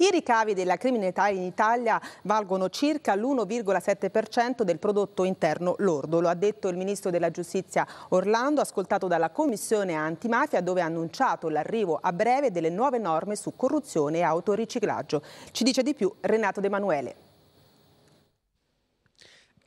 I ricavi della criminalità in Italia valgono circa l'1,7% del prodotto interno lordo. Lo ha detto il ministro della giustizia Orlando, ascoltato dalla commissione antimafia, dove ha annunciato l'arrivo a breve delle nuove norme su corruzione e autoriciclaggio. Ci dice di più Renato De Manuele.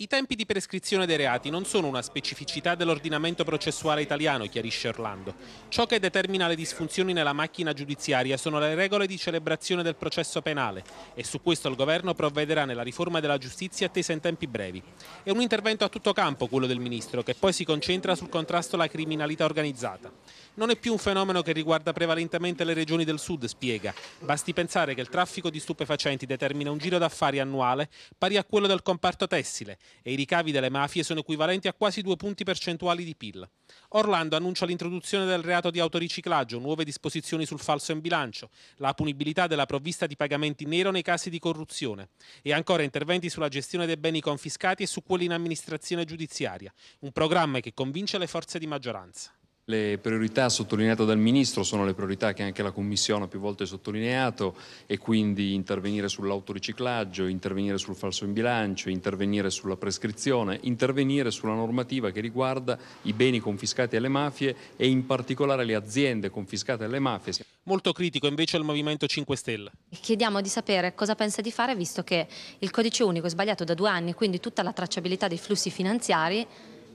I tempi di prescrizione dei reati non sono una specificità dell'ordinamento processuale italiano, chiarisce Orlando. Ciò che determina le disfunzioni nella macchina giudiziaria sono le regole di celebrazione del processo penale e su questo il governo provvederà nella riforma della giustizia attesa in tempi brevi. È un intervento a tutto campo quello del ministro che poi si concentra sul contrasto alla criminalità organizzata. Non è più un fenomeno che riguarda prevalentemente le regioni del sud, spiega. Basti pensare che il traffico di stupefacenti determina un giro d'affari annuale pari a quello del comparto tessile e i ricavi delle mafie sono equivalenti a quasi due punti percentuali di PIL. Orlando annuncia l'introduzione del reato di autoriciclaggio, nuove disposizioni sul falso in bilancio, la punibilità della provvista di pagamenti nero nei casi di corruzione e ancora interventi sulla gestione dei beni confiscati e su quelli in amministrazione giudiziaria, un programma che convince le forze di maggioranza. Le priorità sottolineate dal Ministro sono le priorità che anche la Commissione ha più volte sottolineato e quindi intervenire sull'autoriciclaggio, intervenire sul falso in bilancio, intervenire sulla prescrizione, intervenire sulla normativa che riguarda i beni confiscati alle mafie e in particolare le aziende confiscate alle mafie. Molto critico invece al Movimento 5 Stelle. Chiediamo di sapere cosa pensa di fare visto che il codice unico è sbagliato da due anni, e quindi tutta la tracciabilità dei flussi finanziari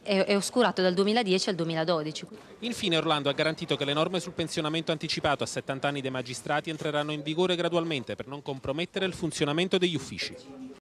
è, è oscurato dal 2010 al 2012. Infine Orlando ha garantito che le norme sul pensionamento anticipato a 70 anni dei magistrati entreranno in vigore gradualmente per non compromettere il funzionamento degli uffici.